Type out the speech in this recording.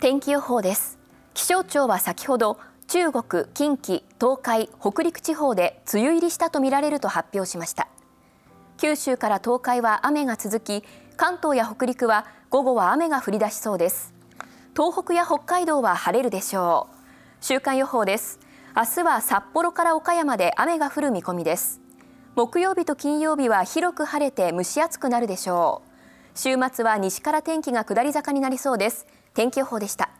天気予報です気象庁は先ほど中国、近畿、東海、北陸地方で梅雨入りしたとみられると発表しました九州から東海は雨が続き関東や北陸は午後は雨が降り出しそうです東北や北海道は晴れるでしょう週間予報です明日は札幌から岡山で雨が降る見込みです木曜日と金曜日は広く晴れて蒸し暑くなるでしょう週末は西から天気が下り坂になりそうです天気予報でした